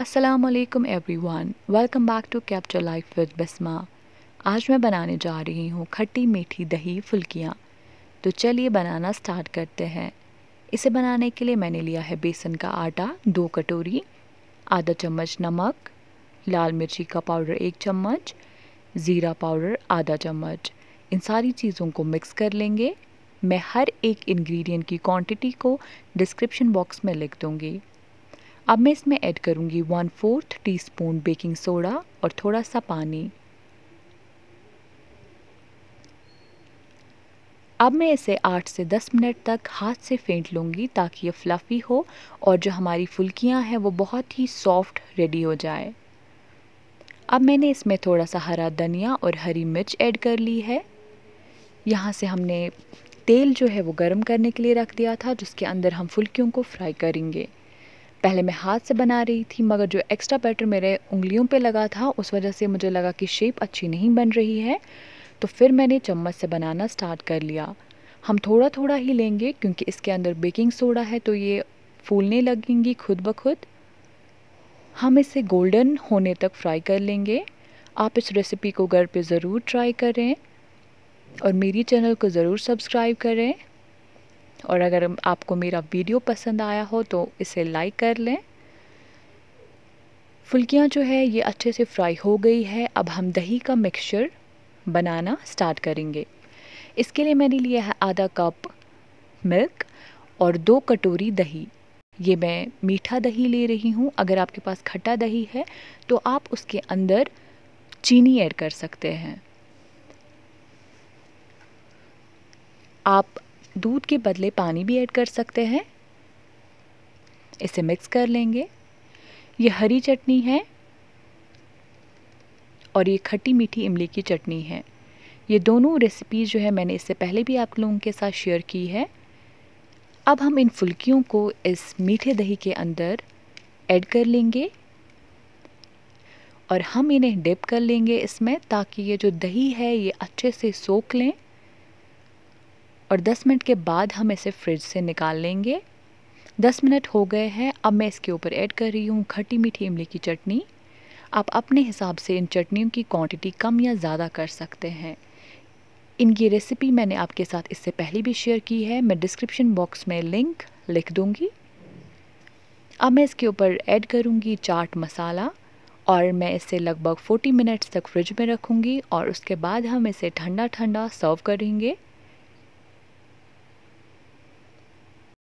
असलम वन welcome back to Capture Life with Basma आज मैं बनाने जा रही हूँ खट्टी मीठी दही फुल्कियाँ तो चलिए बनाना स्टार्ट करते हैं इसे बनाने के लिए मैंने लिया है बेसन का आटा दो कटोरी आधा चम्मच नमक लाल मिर्ची का पाउडर एक चम्मच ज़ीरा पाउडर आधा चम्मच इन सारी चीज़ों को मिक्स कर लेंगे मैं हर एक इंग्रेडिएंट की क्वांटिटी को डिस्क्रिप्शन बॉक्स में लिख दूँगी अब मैं इसमें ऐड करूँगी one fourth teaspoon baking soda और थोड़ा सा पानी अब मैं इसे 8 से 10 मिनट तक हाथ से फेंट लूँगी ताकि ये फ्लफ़ी हो और जो हमारी फुल्कियाँ हैं वो बहुत ही सॉफ्ट रेडी हो जाए अब मैंने इसमें थोड़ा सा हरा धनिया और हरी मिर्च ऐड कर ली है यहाँ से हमने तेल जो है वो गर्म करने के लिए रख दिया था जिसके अंदर हम फुल्कियों को फ्राई करेंगे पहले मैं हाथ से बना रही थी मगर जो एक्स्ट्रा बैटर मेरे उंगलियों पे लगा था उस वजह से मुझे लगा कि शेप अच्छी नहीं बन रही है तो फिर मैंने चम्मच से बनाना स्टार्ट कर लिया हम थोड़ा थोड़ा ही लेंगे क्योंकि इसके अंदर बेकिंग सोडा है तो ये फूलने लगेंगी खुद ब खुद हम इसे गोल्डन होने तक फ्राई कर लेंगे आप इस रेसिपी को घर पे ज़रूर ट्राई करें और मेरी चैनल को ज़रूर सब्सक्राइब करें और अगर आपको मेरा वीडियो पसंद आया हो तो इसे लाइक कर लें फुल्कियाँ जो है ये अच्छे से फ्राई हो गई है अब हम दही का मिक्सचर बनाना स्टार्ट करेंगे इसके लिए मैंने लिया है आधा कप मिल्क और दो कटोरी दही ये मैं मीठा दही ले रही हूँ अगर आपके पास खट्टा दही है तो आप उसके अंदर चीनी ऐड कर सकते हैं आप दूध के बदले पानी भी ऐड कर सकते हैं इसे मिक्स कर लेंगे ये हरी चटनी है और ये खट्टी मीठी इमली की चटनी है ये दोनों रेसिपीज़ जो है मैंने इससे पहले भी आप लोगों के साथ शेयर की है अब हम इन फुल्कियों को इस मीठे दही के अंदर ऐड कर लेंगे और हम इन्हें डिप कर लेंगे इसमें ताकि ये जो दही है ये अच्छे से सोख लें और 10 मिनट के बाद हम इसे फ्रिज से निकाल लेंगे 10 मिनट हो गए हैं अब मैं इसके ऊपर ऐड कर रही हूँ खट्टी मीठी इमली की चटनी आप अपने हिसाब से इन चटनियों की क्वांटिटी कम या ज़्यादा कर सकते हैं इनकी रेसिपी मैंने आपके साथ इससे पहले भी शेयर की है मैं डिस्क्रिप्शन बॉक्स में लिंक लिख दूँगी अब मैं इसके ऊपर ऐड करूँगी चाट मसाला और मैं इसे लगभग 40 मिनट्स तक फ्रिज में रखूँगी और उसके बाद हम इसे ठंडा ठंडा सर्व करेंगे